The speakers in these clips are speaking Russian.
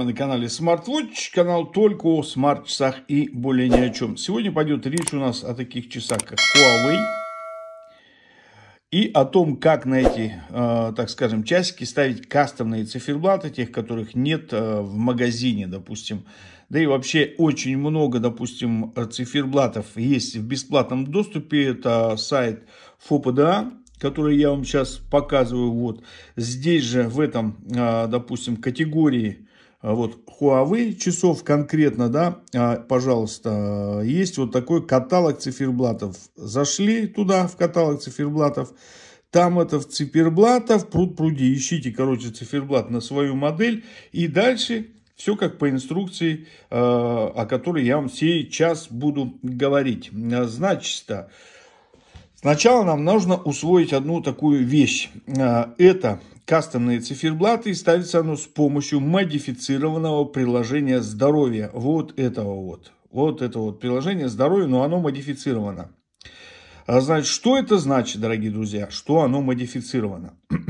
вы на канале SmartWatch, канал только о смарт-часах и более ни о чем. Сегодня пойдет речь у нас о таких часах, как Huawei, и о том, как на эти, э, так скажем, часики ставить кастомные циферблаты, тех, которых нет э, в магазине, допустим. Да и вообще очень много, допустим, э, циферблатов есть в бесплатном доступе. Это сайт ФОПДА, а, который я вам сейчас показываю. Вот здесь же в этом, допустим, категории а вот Huawei часов конкретно, да, а, пожалуйста, есть вот такой каталог циферблатов. Зашли туда, в каталог циферблатов, там это в циферблатов, пруд пруди, ищите, короче, циферблат на свою модель. И дальше все как по инструкции, а, о которой я вам сейчас буду говорить. Значит, сначала нам нужно усвоить одну такую вещь. Это кастомные циферблаты и ставится оно с помощью модифицированного приложения здоровья. Вот этого вот. Вот это вот приложение здоровья, но оно модифицировано. А значит, что это значит, дорогие друзья, что оно модифицировано?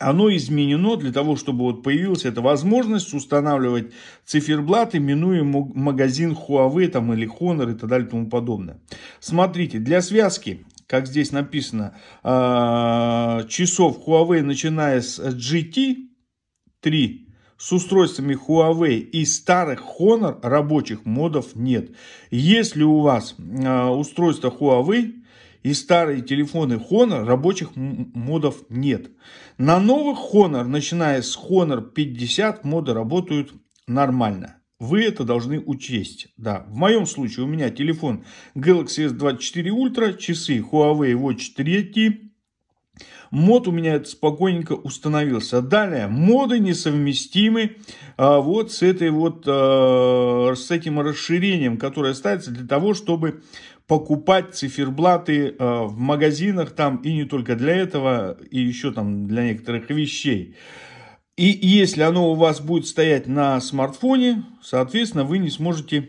Оно изменено для того, чтобы вот появилась эта возможность устанавливать циферблаты, минуя магазин Huawei там, или Honor и так далее и тому подобное. Смотрите, для связки как здесь написано, а, часов Huawei, начиная с GT3, с устройствами Huawei и старых Honor рабочих модов нет. Если у вас а, устройство Huawei и старые телефоны Honor рабочих модов нет. На новых Honor, начиная с Honor 50, моды работают нормально. Вы это должны учесть. Да, в моем случае у меня телефон Galaxy S24 Ultra, часы Huawei Watch 3. Мод у меня это спокойненько установился. Далее, моды несовместимы а, вот с, этой вот, а, с этим расширением, которое ставится для того, чтобы покупать циферблаты а, в магазинах там и не только для этого, и еще там для некоторых вещей. И если оно у вас будет стоять на смартфоне, соответственно, вы не сможете,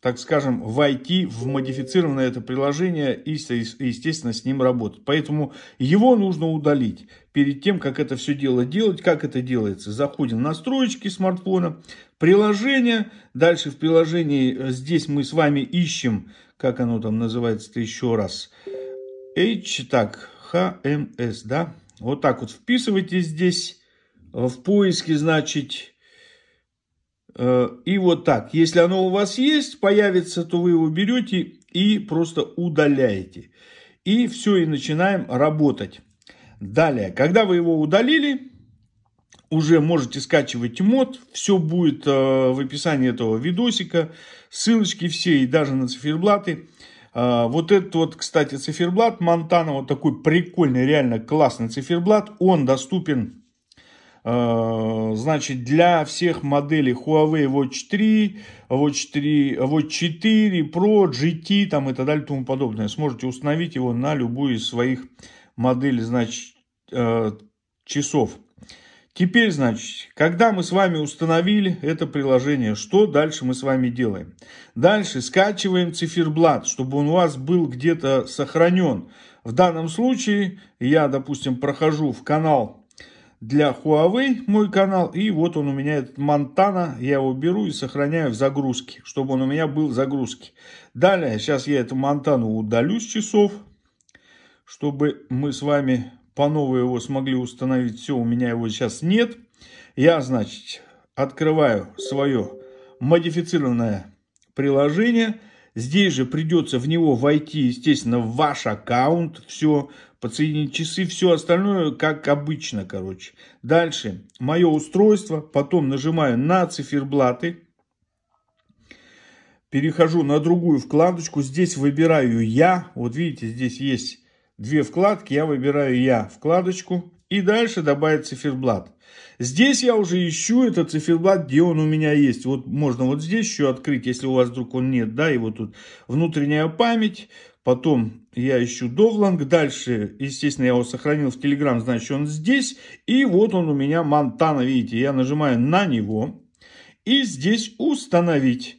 так скажем, войти в модифицированное это приложение и, естественно, с ним работать. Поэтому его нужно удалить. Перед тем, как это все дело делать, как это делается, заходим в настройки смартфона, приложение. Дальше в приложении э, здесь мы с вами ищем, как оно там называется-то еще раз, H, так, HMS, да? Вот так вот вписывайте здесь Э, в поиске, значит, э, и вот так. Если оно у вас есть, появится, то вы его берете и просто удаляете. И все, и начинаем работать. Далее, когда вы его удалили, уже можете скачивать мод. Все будет э, в описании этого видосика. Ссылочки все и даже на циферблаты. Вот этот вот, кстати, циферблат Монтана, вот такой прикольный, реально классный циферблат. Он доступен Э, значит, для всех моделей Huawei Watch 3, Watch 3, Watch 4, Pro, GT там и так далее и тому подобное. Сможете установить его на любую из своих моделей, значит, э, часов. Теперь, значит, когда мы с вами установили это приложение, что дальше мы с вами делаем? Дальше скачиваем циферблат, чтобы он у вас был где-то сохранен. В данном случае я, допустим, прохожу в канал для Huawei мой канал. И вот он у меня, этот Montana я его беру и сохраняю в загрузке, чтобы он у меня был в загрузке. Далее, сейчас я эту Монтану удалю с часов, чтобы мы с вами по новой его смогли установить. Все, у меня его сейчас нет. Я, значит, открываю свое модифицированное приложение – Здесь же придется в него войти, естественно, в ваш аккаунт, все, подсоединить часы, все остальное, как обычно, короче. Дальше, мое устройство, потом нажимаю на циферблаты, перехожу на другую вкладочку, здесь выбираю «Я», вот видите, здесь есть две вкладки, я выбираю «Я» вкладочку, и дальше добавить циферблат. Здесь я уже ищу этот циферблат, где он у меня есть. Вот можно вот здесь еще открыть, если у вас вдруг он нет, да, и вот тут внутренняя память, потом я ищу довланг, дальше, естественно, я его сохранил в Telegram, значит, он здесь, и вот он у меня Монтана, видите, я нажимаю на него, и здесь установить.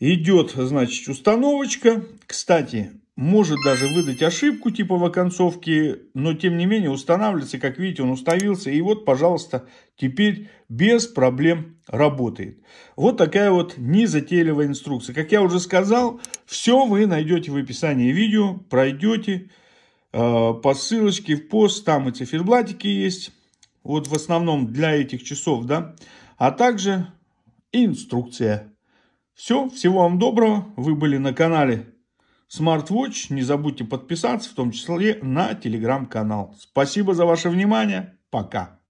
Идет, значит, установочка. Кстати, может даже выдать ошибку типа в оконцовке, но тем не менее устанавливается, как видите, он установился, и вот, пожалуйста, теперь без проблем работает. Вот такая вот незатейливая инструкция. Как я уже сказал, все вы найдете в описании видео, пройдете э, по ссылочке в пост, там и циферблатики есть, вот в основном для этих часов, да, а также инструкция. Все, всего вам доброго, вы были на канале SmartWatch. Не забудьте подписаться, в том числе на телеграм-канал. Спасибо за ваше внимание. Пока.